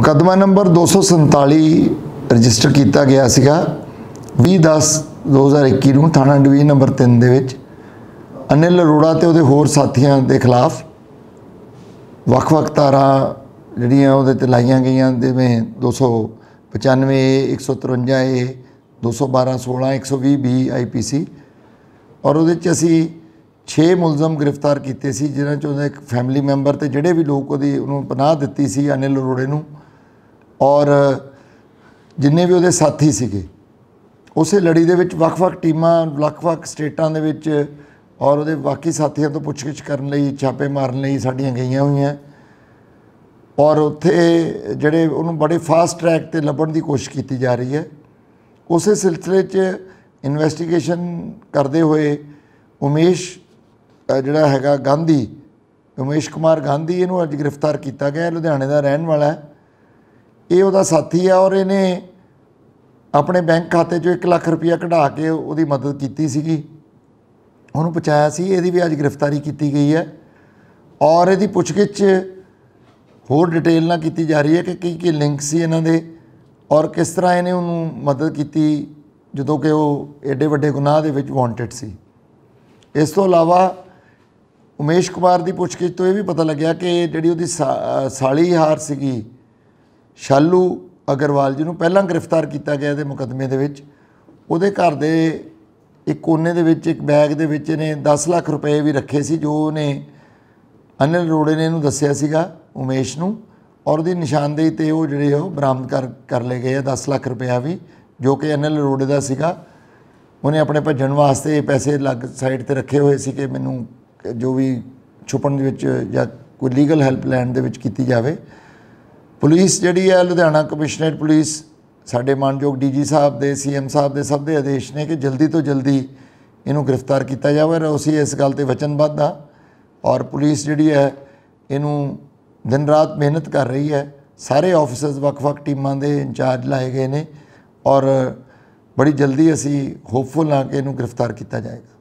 ਮੁਕੱਦਮਾ number 247 register ਕੀਤਾ ਗਿਆ ਸੀਗਾ 2010 2021 ਨੂੰ ਥਾਣਾ ਡਿਵੀਜ਼ਨ ਨੰਬਰ 3 ਦੇ ਵਿੱਚ ਅਨਿਲ ਅਰੋੜਾ ਤੇ ਉਹਦੇ ਹੋਰ ਸਾਥੀਆਂ ਦੇ ਖਿਲਾਫ ਵੱਖ-ਵੱਖ ਤਾਰਾ ਜਿਹੜੀਆਂ ਉਹਦੇ ਤੇ ਲਾਈਆਂ ਗਈਆਂ ਜਿਵੇਂ 295 153 ਇਹ 212 16 120 ਬੀ ਆਈਪੀਸੀ ਔਰ ਉਹਦੇ 'ਚ ਅਸੀਂ 6 ਮੁਲਜ਼ਮ ਗ੍ਰਿਫਤਾਰ ਕੀਤੇ ਸੀ ਜਿਨ੍ਹਾਂ ਚੋਂ ਇੱਕ ਫੈਮਿਲੀ ਮੈਂਬਰ ਤੇ ਜਿਹੜੇ ਵੀ ਲੋਕ ਉਹਦੀ ਉਹਨੂੰ ਪਨਾਹ ਦਿੱਤੀ ਸੀ ਅਨਿਲ ਅਰੋੜੇ ਨੂੰ ਔਰ ਜਿੰਨੇ ਵੀ ਉਹਦੇ ਸਾਥੀ ਸੀਗੇ ਉਸੇ ਲੜੀ ਦੇ ਵਿੱਚ ਵੱਖ-ਵੱਖ ਟੀਮਾਂ ਲੱਖ ਵੱਖ ਸਟੇਟਾਂ ਦੇ ਵਿੱਚ ਔਰ ਉਹਦੇ ਬਾਕੀ ਸਾਥੀਆਂ ਤੋਂ ਪੁੱਛਗਿੱਛ ਕਰਨ ਲਈ ਛਾਪੇ ਮਾਰਨ ਲਈ ਸਾਡੀਆਂ ਗਈਆਂ ਹੋਈਆਂ ਔਰ ਉੱਥੇ ਜਿਹੜੇ ਉਹਨੂੰ ਬੜੇ ਫਾਸਟ ਟਰੈਕ ਤੇ ਲੱਭਣ ਦੀ ਕੋਸ਼ਿਸ਼ ਕੀਤੀ ਜਾ ਰਹੀ ਹੈ ਉਸੇ ਸਿਲਸਿਲੇ 'ਚ ਇਨਵੈਸਟੀਗੇਸ਼ਨ ਕਰਦੇ ਹੋਏ ਉਮੇਸ਼ ਜਿਹੜਾ ਹੈਗਾ ਗਾਂਧੀ ਉਮੇਸ਼ ਕੁਮਾਰ ਗਾਂਧੀ ਇਹਨੂੰ ਅੱਜ ਗ੍ਰਿਫਤਾਰ ਕੀਤਾ ਗਿਆ ਲੁਧਿਆਣੇ ਦਾ ਰਹਿਣ ਵਾਲਾ ਹੈ ਇਹ ਉਹਦਾ ਸਾਥੀ ਆ ਔਰ ਇਹਨੇ ਆਪਣੇ ਬੈਂਕ ਖਾਤੇ 'ਚੋਂ 1 ਲੱਖ ਰੁਪਇਆ ਕਢਾ ਕੇ ਉਹਦੀ ਮਦਦ ਕੀਤੀ ਸੀਗੀ ਉਹਨੂੰ ਪਹੁੰਚਾਇਆ ਸੀ ਇਹਦੀ ਵੀ ਅੱਜ ਗ੍ਰਿਫਤਾਰੀ ਕੀਤੀ ਗਈ ਹੈ ਔਰ ਇਹਦੀ ਪੁੱਛਗਿੱਛ ਹੋਰ ਡਿਟੇਲ ਨਾਲ ਕੀਤੀ ਜਾ ਰਹੀ ਹੈ ਕਿ ਕੀ ਕੀ ਲਿੰਕ ਸੀ ਇਹਨਾਂ ਦੇ ਔਰ ਕਿਸ ਤਰ੍ਹਾਂ ਇਹਨੇ ਉਹਨੂੰ ਮਦਦ ਕੀਤੀ ਜਦੋਂ ਕਿ ਉਹ ਐਡੇ ਵੱਡੇ ਗੁਨਾਹ ਦੇ ਵਿੱਚ ਵਾਂਟਡ ਸੀ ਇਸ ਤੋਂ ਇਲਾਵਾ ਉਮੇਸ਼ ਕੁਮਾਰ ਦੀ ਪੁੱਛਗਿੱਛ ਤੋਂ ਇਹ ਵੀ ਪਤਾ ਲੱਗਿਆ ਕਿ ਜਿਹੜੀ ਉਹਦੀ ਸਾਲੀ ਹਾਰ ਸੀਗੀ ਸ਼ਾਲੂ ਅਗਰਵਾਲ ਜੀ ਨੂੰ ਪਹਿਲਾਂ ਗ੍ਰਿਫਤਾਰ ਕੀਤਾ ਗਿਆ ਦੇ ਮੁਕਦਮੇ ਦੇ ਵਿੱਚ ਉਹਦੇ ਘਰ ਦੇ ਇੱਕ ਕੋਨੇ ਦੇ ਵਿੱਚ ਇੱਕ ਬੈਗ ਦੇ ਵਿੱਚ ਨੇ 10 ਲੱਖ ਰੁਪਏ ਵੀ ਰੱਖੇ ਸੀ ਜੋ ਉਹਨੇ ਅਨਿਲ ਰੋੜੇ ਨੇ ਇਹਨੂੰ ਦੱਸਿਆ ਸੀਗਾ ਉਮੇਸ਼ ਨੂੰ ਔਰ ਉਹਦੀ ਨਿਸ਼ਾਨਦੇਹੀ ਤੇ ਉਹ ਜਿਹੜੇ ਉਹ ਬਰਾਮਦ ਕਰ ਕਰ ਲਏ ਗਏ ਆ 10 ਲੱਖ ਰੁਪਇਆ ਵੀ ਜੋ ਕਿ ਅਨਿਲ ਰੋੜੇ ਦਾ ਸੀਗਾ ਉਹਨੇ ਆਪਣੇ ਭੱਜਣ ਵਾਸਤੇ ਇਹ ਪੈਸੇ ਲੱਗ ਸਾਈਡ ਤੇ ਰੱਖੇ ਹੋਏ ਸੀ ਕਿ ਮੈਨੂੰ ਜੋ ਵੀ ਛੁਪਣ ਦੇ ਵਿੱਚ ਜਾਂ ਕੋਈ ਲੀਗਲ ਹੈਲਪ ਲੈਣ ਦੇ ਵਿੱਚ ਕੀਤੀ ਜਾਵੇ ਪੁਲਿਸ ਜਿਹੜੀ ਹੈ ਲੁਧਿਆਣਾ ਕਮਿਸ਼ਨਰੇਟ ਪੁਲਿਸ ਸਾਡੇ ਮਾਨਯੋਗ ਡੀਜੀ ਸਾਹਿਬ ਦੇ ਸੀਐਮ ਸਾਹਿਬ ਦੇ ਸਭ ਦੇ ਆਦੇਸ਼ ਨੇ ਕਿ ਜਲਦੀ ਤੋਂ ਜਲਦੀ ਇਹਨੂੰ ਗ੍ਰਿਫਤਾਰ ਕੀਤਾ ਜਾਵੇ ਰੋ ਅਸੀਂ ਇਸ ਗੱਲ ਤੇ ਵਚਨਬੱਧ ਆ ਔਰ ਪੁਲਿਸ ਜਿਹੜੀ ਹੈ ਇਹਨੂੰ ਦਿਨ ਰਾਤ ਮਿਹਨਤ ਕਰ ਰਹੀ ਹੈ ਸਾਰੇ ਆਫੀਸਰਸ ਵੱਖ-ਵੱਖ ਟੀਮਾਂ ਦੇ ਇੰਚਾਰਜ ਲਾਏ ਗਏ ਨੇ ਔਰ ਬੜੀ ਜਲਦੀ ਅਸੀਂ ਹੋਪਫੁਲ ਆ ਕਿ ਇਹਨੂੰ ਗ੍ਰਿਫਤਾਰ ਕੀਤਾ ਜਾਏਗਾ